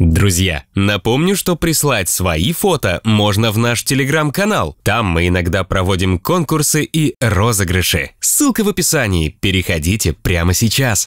Друзья, напомню, что прислать свои фото можно в наш телеграм-канал. Там мы иногда проводим конкурсы и розыгрыши. Ссылка в описании, переходите прямо сейчас.